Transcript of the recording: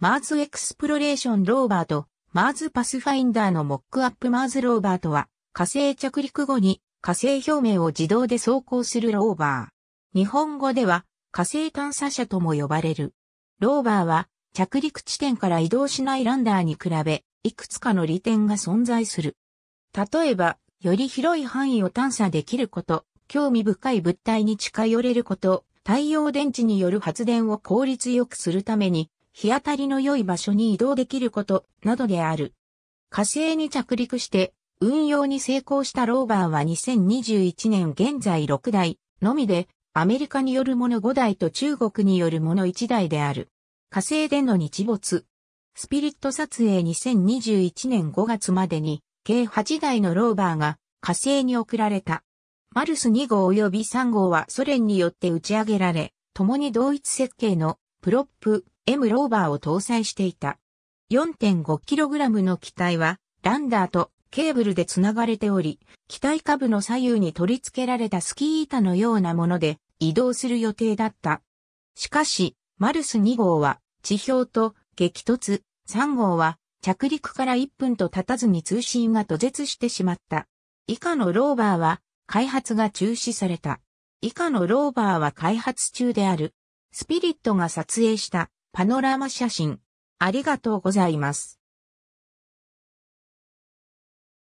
マーズエクスプロレーションローバーとマーズパスファインダーのモックアップマーズローバーとは、火星着陸後に火星表面を自動で走行するローバー。日本語では火星探査車とも呼ばれる。ローバーは着陸地点から移動しないランダーに比べ、いくつかの利点が存在する。例えば、より広い範囲を探査できること、興味深い物体に近寄れること、太陽電池による発電を効率よくするために、日当たりの良い場所に移動できることなどである。火星に着陸して運用に成功したローバーは2021年現在6台のみでアメリカによるもの5台と中国によるもの1台である。火星での日没。スピリット撮影2021年5月までに計8台のローバーが火星に送られた。マルス2号及び3号はソ連によって打ち上げられ、共に同一設計のプロップ M ローバーを搭載していた。4.5kg の機体は、ランダーとケーブルで繋がれており、機体下部の左右に取り付けられたスキー板のようなもので移動する予定だった。しかし、マルス2号は地表と激突、3号は着陸から1分と経たずに通信が途絶してしまった。以下のローバーは開発が中止された。以下のローバーは開発中である。スピリットが撮影したパノラマ写真。ありがとうございます。